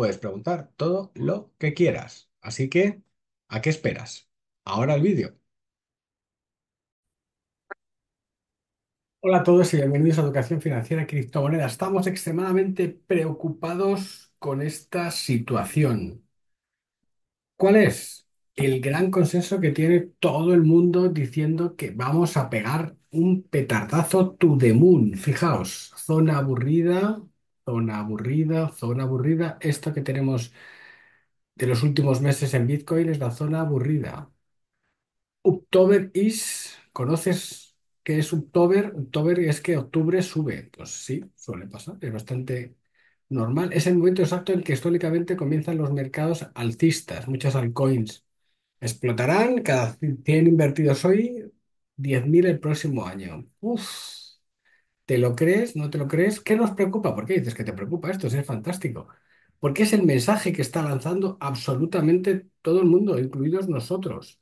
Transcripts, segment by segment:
puedes preguntar todo lo que quieras. Así que, ¿a qué esperas? Ahora el vídeo. Hola a todos y bienvenidos a Educación Financiera y Criptomonedas. Estamos extremadamente preocupados con esta situación. ¿Cuál es? El gran consenso que tiene todo el mundo diciendo que vamos a pegar un petardazo to the moon. Fijaos, zona aburrida, zona aburrida, zona aburrida. Esto que tenemos de los últimos meses en Bitcoin es la zona aburrida. October is, ¿conoces qué es October? October es que octubre sube. Pues sí, suele pasar, es bastante normal. Es el momento exacto en que históricamente comienzan los mercados alcistas, muchas altcoins. Explotarán cada 100 invertidos hoy, 10.000 el próximo año. Uf. ¿Te lo crees? ¿No te lo crees? ¿Qué nos preocupa? ¿Por qué dices que te preocupa esto? es fantástico. Porque es el mensaje que está lanzando absolutamente todo el mundo, incluidos nosotros.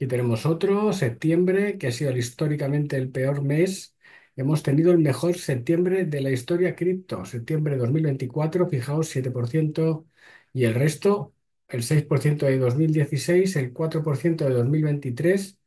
Y tenemos otro, septiembre, que ha sido históricamente el peor mes. Hemos tenido el mejor septiembre de la historia cripto. Septiembre de 2024, fijaos, 7%. Y el resto, el 6% de 2016, el 4% de 2023.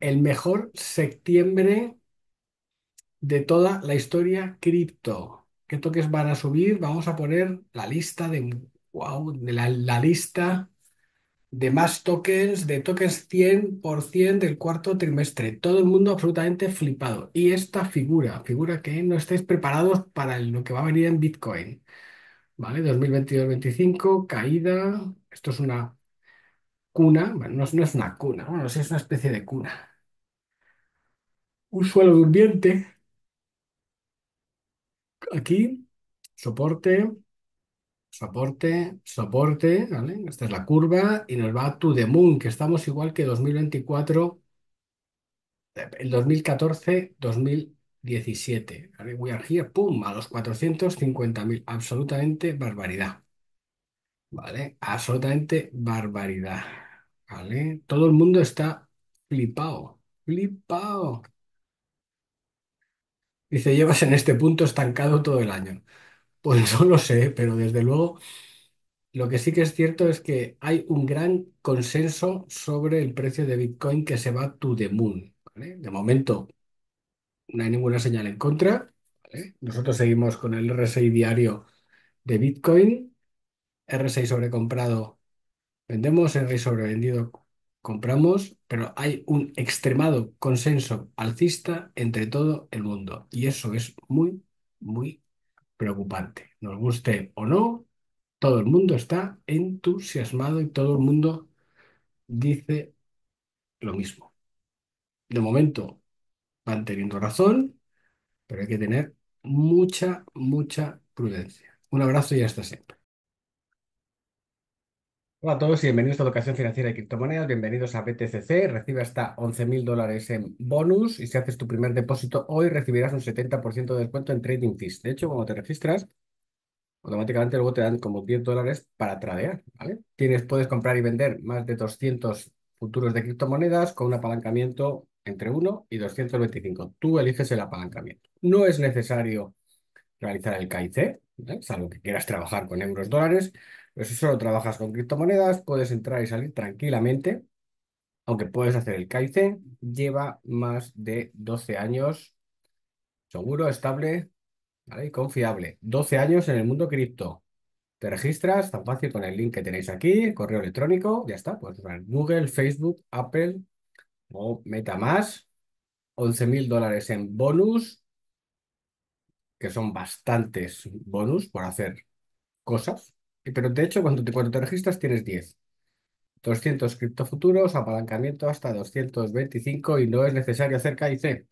El mejor septiembre de toda la historia cripto. ¿Qué toques van a subir? Vamos a poner la lista de, la, lista de más tokens, de tokens 100% del cuarto trimestre. Todo el mundo absolutamente flipado. Y esta figura, figura que no estáis preparados para lo que va a venir en Bitcoin. ¿Vale? 2022-25, caída. Esto es una cuna. Bueno, no, es una cuna. Bueno, es una especie de cuna. Un suelo durmiente aquí, soporte, soporte, soporte, ¿vale? Esta es la curva y nos va to the moon, que estamos igual que 2024, el 2014, 2017. ¿vale? We are here, pum, a los 450.000. Absolutamente barbaridad. ¿Vale? Absolutamente barbaridad. ¿Vale? Todo el mundo está flipado, flipado. Dice, llevas en este punto estancado todo el año. Pues no lo sé, pero desde luego lo que sí que es cierto es que hay un gran consenso sobre el precio de Bitcoin que se va to the moon, De momento no hay ninguna señal en contra, Nosotros seguimos con el RSI diario de Bitcoin, RSI sobrecomprado vendemos, RSI sobrevendido compramos, pero hay un extremado consenso alcista entre todo el mundo. Y eso es muy, muy preocupante. Nos guste o no, todo el mundo está entusiasmado y todo el mundo dice lo mismo. De momento van teniendo razón, pero hay que tener mucha, mucha prudencia. Un abrazo y hasta siempre. Hola a todos y bienvenidos a Educación Financiera de Criptomonedas. Bienvenidos a BTCC. Recibe hasta 11.000 dólares en bonus y si haces tu primer depósito hoy recibirás un 70% de descuento en trading fees. De hecho, cuando te registras, automáticamente luego te dan como 10 dólares para tradear. Tienes, puedes comprar y vender más de 200 futuros de criptomonedas con un apalancamiento entre 1 y 225. Tú eliges el apalancamiento. No es necesario realizar el KIC, salvo que quieras trabajar con euros dólares pero si solo trabajas con criptomonedas, puedes entrar y salir tranquilamente, aunque puedes hacer el Kaizen. Lleva más de 12 años, seguro, estable y confiable. 12 años en el mundo cripto. Te registras tan fácil con el link que tenéis aquí, correo electrónico, ya está. Puedes usar Google, Facebook, Apple o MetaMask. 11.000 mil dólares en bonus, que son bastantes bonus por hacer cosas. Pero de hecho, cuando te, registras tienes 10. 200 criptofuturos, apalancamiento hasta 225 y no es necesario hacer KIC.